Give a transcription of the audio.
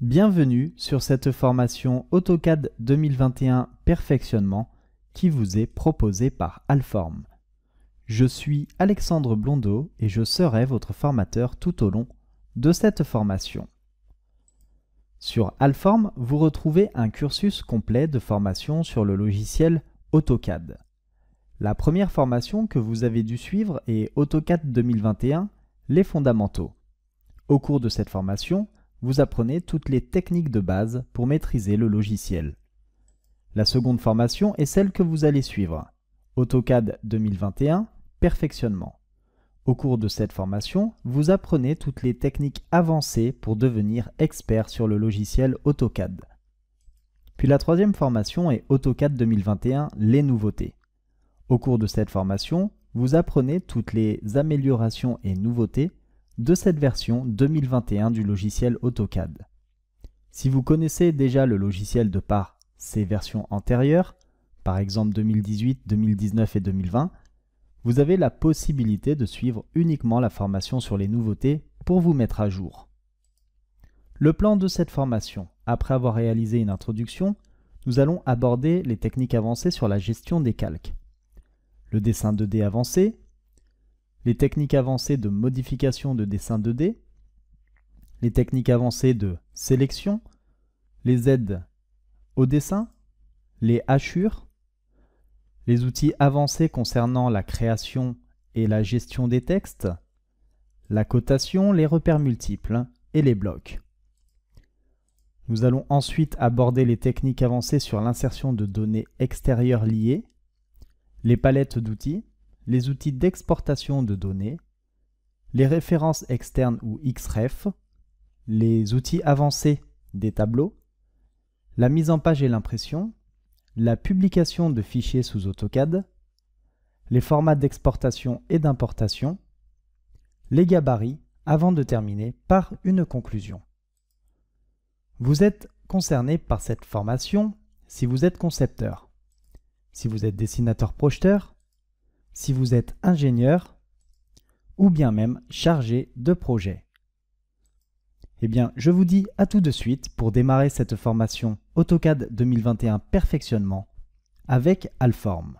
Bienvenue sur cette formation AutoCAD 2021 Perfectionnement qui vous est proposée par Alform. Je suis Alexandre Blondeau et je serai votre formateur tout au long de cette formation. Sur Alform, vous retrouvez un cursus complet de formation sur le logiciel AutoCAD. La première formation que vous avez dû suivre est AutoCAD 2021, les fondamentaux. Au cours de cette formation, vous apprenez toutes les techniques de base pour maîtriser le logiciel. La seconde formation est celle que vous allez suivre, AutoCAD 2021, perfectionnement. Au cours de cette formation, vous apprenez toutes les techniques avancées pour devenir expert sur le logiciel AutoCAD. Puis la troisième formation est AutoCAD 2021, les nouveautés. Au cours de cette formation, vous apprenez toutes les améliorations et nouveautés de cette version 2021 du logiciel AutoCAD. Si vous connaissez déjà le logiciel de par ses versions antérieures, par exemple 2018, 2019 et 2020, vous avez la possibilité de suivre uniquement la formation sur les nouveautés pour vous mettre à jour. Le plan de cette formation, après avoir réalisé une introduction, nous allons aborder les techniques avancées sur la gestion des calques. Le dessin 2D avancé, les techniques avancées de modification de dessin 2D, les techniques avancées de sélection, les aides au dessin, les hachures, les outils avancés concernant la création et la gestion des textes, la cotation, les repères multiples et les blocs. Nous allons ensuite aborder les techniques avancées sur l'insertion de données extérieures liées, les palettes d'outils, les outils d'exportation de données, les références externes ou XREF, les outils avancés des tableaux, la mise en page et l'impression, la publication de fichiers sous AutoCAD, les formats d'exportation et d'importation, les gabarits, avant de terminer par une conclusion. Vous êtes concerné par cette formation si vous êtes concepteur. Si vous êtes dessinateur projeteur, si vous êtes ingénieur ou bien même chargé de projet. Eh bien, je vous dis à tout de suite pour démarrer cette formation AutoCAD 2021 perfectionnement avec Alform.